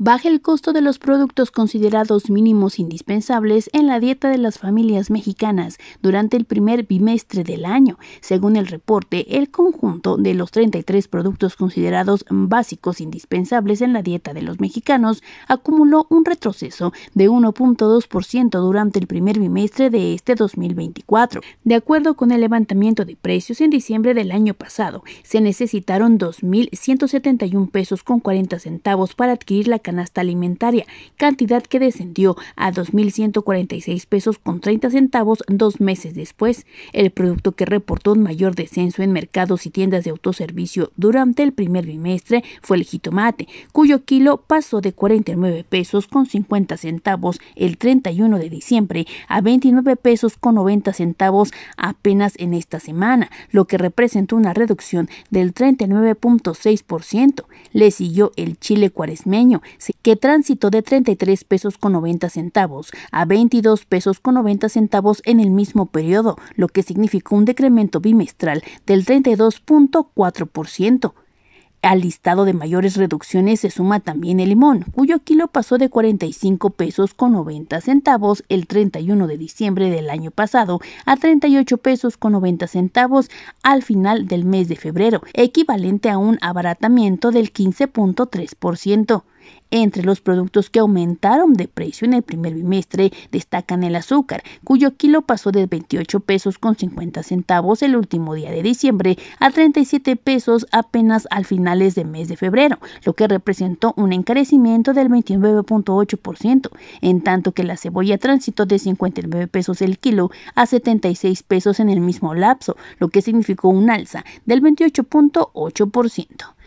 baje el costo de los productos considerados mínimos indispensables en la dieta de las familias mexicanas durante el primer bimestre del año. Según el reporte, el conjunto de los 33 productos considerados básicos indispensables en la dieta de los mexicanos acumuló un retroceso de 1.2% durante el primer bimestre de este 2024. De acuerdo con el levantamiento de precios en diciembre del año pasado, se necesitaron 2.171 pesos con 40 centavos para adquirir la canasta alimentaria, cantidad que descendió a 2.146 pesos con 30 centavos dos meses después, el producto que reportó un mayor descenso en mercados y tiendas de autoservicio durante el primer bimestre fue el jitomate, cuyo kilo pasó de 49 pesos con 50 centavos el 31 de diciembre a 29 pesos con 90 centavos apenas en esta semana, lo que representó una reducción del 39.6%. Le siguió el chile cuaresmeño que transitó de 33 pesos con 90 centavos a 22 pesos con 90 centavos en el mismo periodo, lo que significó un decremento bimestral del 32.4%. Al listado de mayores reducciones se suma también el limón, cuyo kilo pasó de 45 pesos con 90 centavos el 31 de diciembre del año pasado a 38 pesos con 90 centavos al final del mes de febrero, equivalente a un abaratamiento del 15.3%. Entre los productos que aumentaron de precio en el primer bimestre destacan el azúcar, cuyo kilo pasó de 28 pesos con 50 centavos el último día de diciembre a 37 pesos apenas al finales de mes de febrero, lo que representó un encarecimiento del 29.8%, en tanto que la cebolla transitó de 59 pesos el kilo a 76 pesos en el mismo lapso, lo que significó un alza del 28.8%